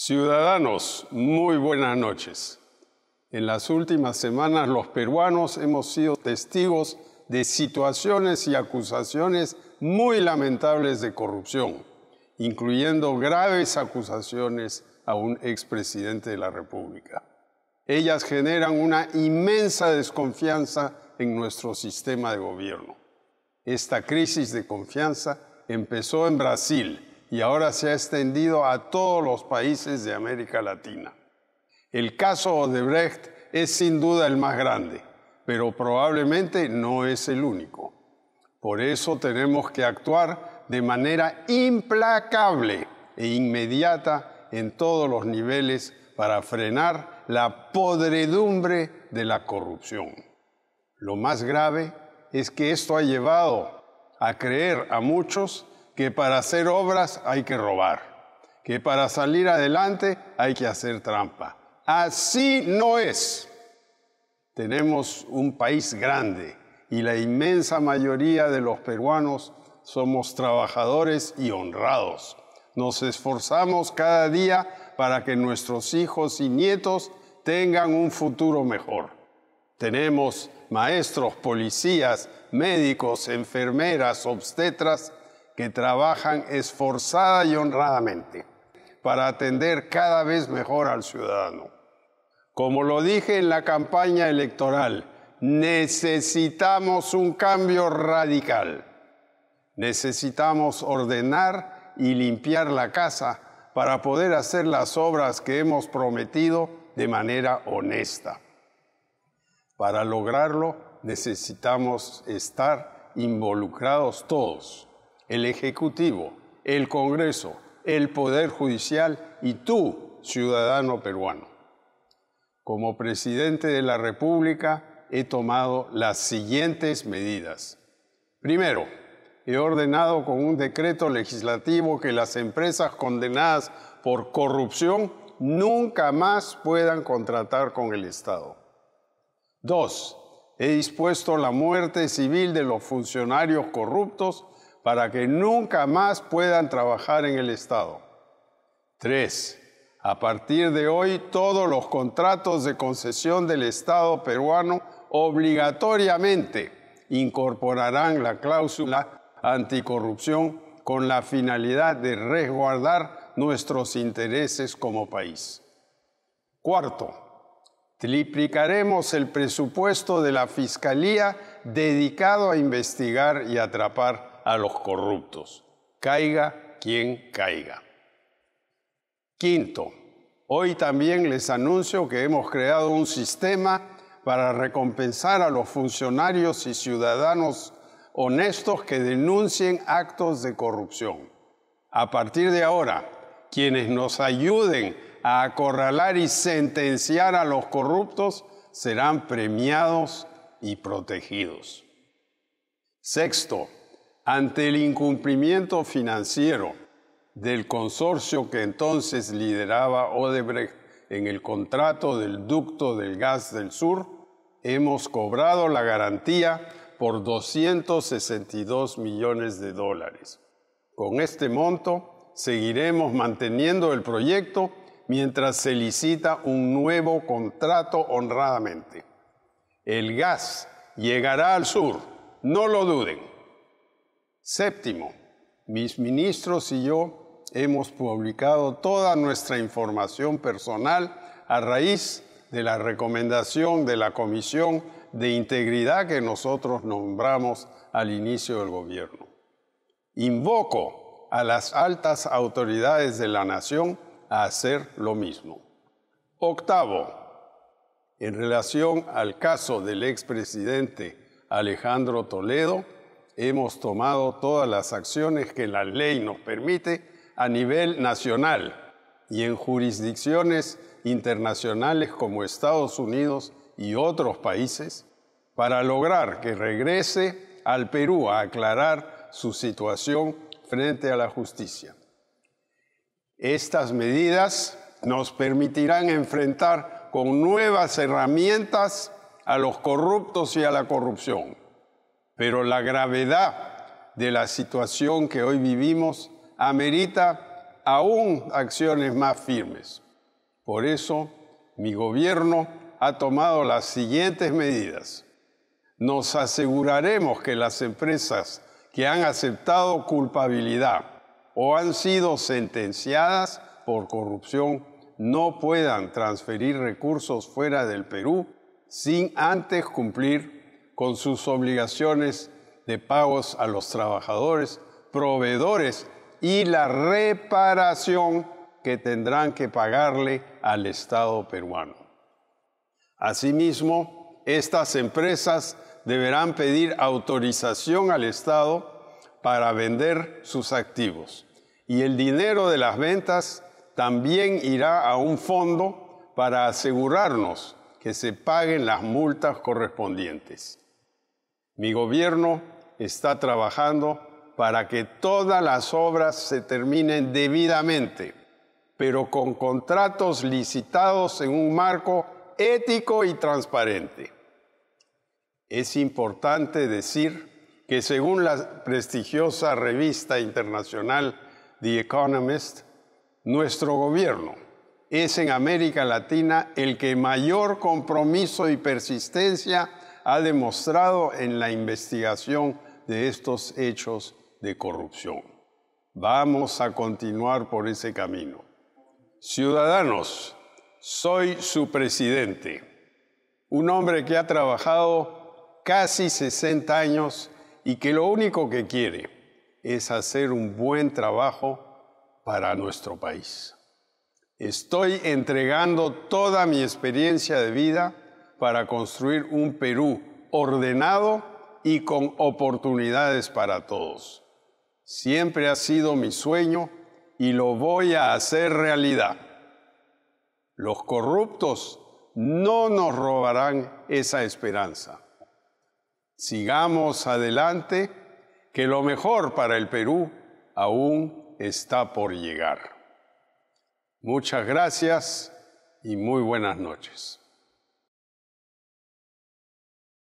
Ciudadanos, muy buenas noches. En las últimas semanas los peruanos hemos sido testigos de situaciones y acusaciones muy lamentables de corrupción, incluyendo graves acusaciones a un expresidente de la República. Ellas generan una inmensa desconfianza en nuestro sistema de gobierno. Esta crisis de confianza empezó en Brasil y ahora se ha extendido a todos los países de América Latina. El caso Odebrecht es sin duda el más grande, pero probablemente no es el único. Por eso tenemos que actuar de manera implacable e inmediata en todos los niveles para frenar la podredumbre de la corrupción. Lo más grave es que esto ha llevado a creer a muchos que para hacer obras hay que robar, que para salir adelante hay que hacer trampa. Así no es. Tenemos un país grande y la inmensa mayoría de los peruanos somos trabajadores y honrados. Nos esforzamos cada día para que nuestros hijos y nietos tengan un futuro mejor. Tenemos maestros, policías, médicos, enfermeras, obstetras que trabajan esforzada y honradamente para atender cada vez mejor al ciudadano. Como lo dije en la campaña electoral, necesitamos un cambio radical. Necesitamos ordenar y limpiar la casa para poder hacer las obras que hemos prometido de manera honesta. Para lograrlo necesitamos estar involucrados todos el Ejecutivo, el Congreso, el Poder Judicial y tú, ciudadano peruano. Como presidente de la República he tomado las siguientes medidas. Primero, he ordenado con un decreto legislativo que las empresas condenadas por corrupción nunca más puedan contratar con el Estado. Dos, he dispuesto la muerte civil de los funcionarios corruptos para que nunca más puedan trabajar en el Estado. Tres, A partir de hoy, todos los contratos de concesión del Estado peruano obligatoriamente incorporarán la cláusula anticorrupción con la finalidad de resguardar nuestros intereses como país. Cuarto, triplicaremos el presupuesto de la Fiscalía dedicado a investigar y atrapar a los corruptos, caiga quien caiga. Quinto, hoy también les anuncio que hemos creado un sistema para recompensar a los funcionarios y ciudadanos honestos que denuncien actos de corrupción. A partir de ahora, quienes nos ayuden a acorralar y sentenciar a los corruptos serán premiados y protegidos. Sexto, ante el incumplimiento financiero del consorcio que entonces lideraba Odebrecht en el contrato del ducto del gas del sur, hemos cobrado la garantía por 262 millones de dólares. Con este monto seguiremos manteniendo el proyecto mientras se licita un nuevo contrato honradamente. El gas llegará al sur, no lo duden. Séptimo, mis ministros y yo hemos publicado toda nuestra información personal a raíz de la recomendación de la Comisión de Integridad que nosotros nombramos al inicio del gobierno. Invoco a las altas autoridades de la nación a hacer lo mismo. Octavo, en relación al caso del expresidente Alejandro Toledo, hemos tomado todas las acciones que la ley nos permite a nivel nacional y en jurisdicciones internacionales como Estados Unidos y otros países para lograr que regrese al Perú a aclarar su situación frente a la justicia. Estas medidas nos permitirán enfrentar con nuevas herramientas a los corruptos y a la corrupción pero la gravedad de la situación que hoy vivimos amerita aún acciones más firmes. Por eso, mi gobierno ha tomado las siguientes medidas. Nos aseguraremos que las empresas que han aceptado culpabilidad o han sido sentenciadas por corrupción no puedan transferir recursos fuera del Perú sin antes cumplir con sus obligaciones de pagos a los trabajadores, proveedores y la reparación que tendrán que pagarle al Estado peruano. Asimismo, estas empresas deberán pedir autorización al Estado para vender sus activos y el dinero de las ventas también irá a un fondo para asegurarnos que se paguen las multas correspondientes. Mi gobierno está trabajando para que todas las obras se terminen debidamente, pero con contratos licitados en un marco ético y transparente. Es importante decir que según la prestigiosa revista internacional The Economist, nuestro gobierno es en América Latina el que mayor compromiso y persistencia ha demostrado en la investigación de estos hechos de corrupción. Vamos a continuar por ese camino. Ciudadanos, soy su presidente, un hombre que ha trabajado casi 60 años y que lo único que quiere es hacer un buen trabajo para nuestro país. Estoy entregando toda mi experiencia de vida para construir un Perú ordenado y con oportunidades para todos. Siempre ha sido mi sueño y lo voy a hacer realidad. Los corruptos no nos robarán esa esperanza. Sigamos adelante, que lo mejor para el Perú aún está por llegar. Muchas gracias y muy buenas noches.